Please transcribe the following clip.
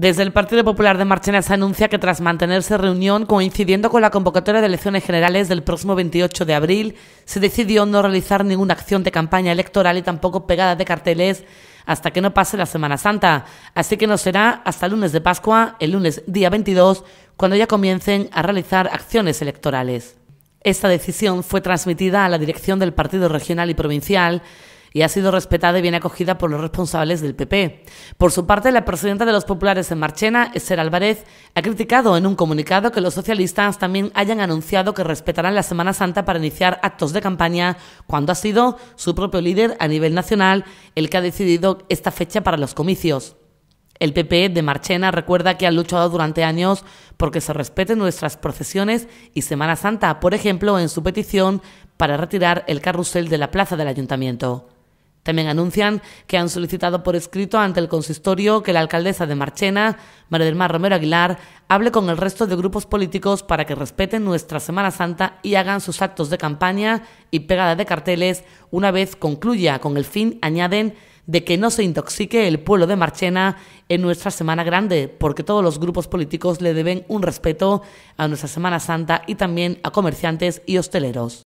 Desde el Partido Popular de Marchena se anuncia que tras mantenerse reunión coincidiendo con la convocatoria de elecciones generales del próximo 28 de abril, se decidió no realizar ninguna acción de campaña electoral y tampoco pegada de carteles hasta que no pase la Semana Santa. Así que no será hasta el lunes de Pascua, el lunes día 22, cuando ya comiencen a realizar acciones electorales. Esta decisión fue transmitida a la dirección del Partido Regional y Provincial, y ha sido respetada y bien acogida por los responsables del PP. Por su parte, la presidenta de los populares en Marchena, Esther Álvarez, ha criticado en un comunicado que los socialistas también hayan anunciado que respetarán la Semana Santa para iniciar actos de campaña cuando ha sido su propio líder a nivel nacional el que ha decidido esta fecha para los comicios. El PP de Marchena recuerda que ha luchado durante años porque se respeten nuestras procesiones y Semana Santa, por ejemplo, en su petición para retirar el carrusel de la plaza del ayuntamiento. También anuncian que han solicitado por escrito ante el consistorio que la alcaldesa de Marchena, María del Mar Romero Aguilar, hable con el resto de grupos políticos para que respeten nuestra Semana Santa y hagan sus actos de campaña y pegada de carteles una vez concluya, con el fin, añaden, de que no se intoxique el pueblo de Marchena en nuestra Semana Grande, porque todos los grupos políticos le deben un respeto a nuestra Semana Santa y también a comerciantes y hosteleros.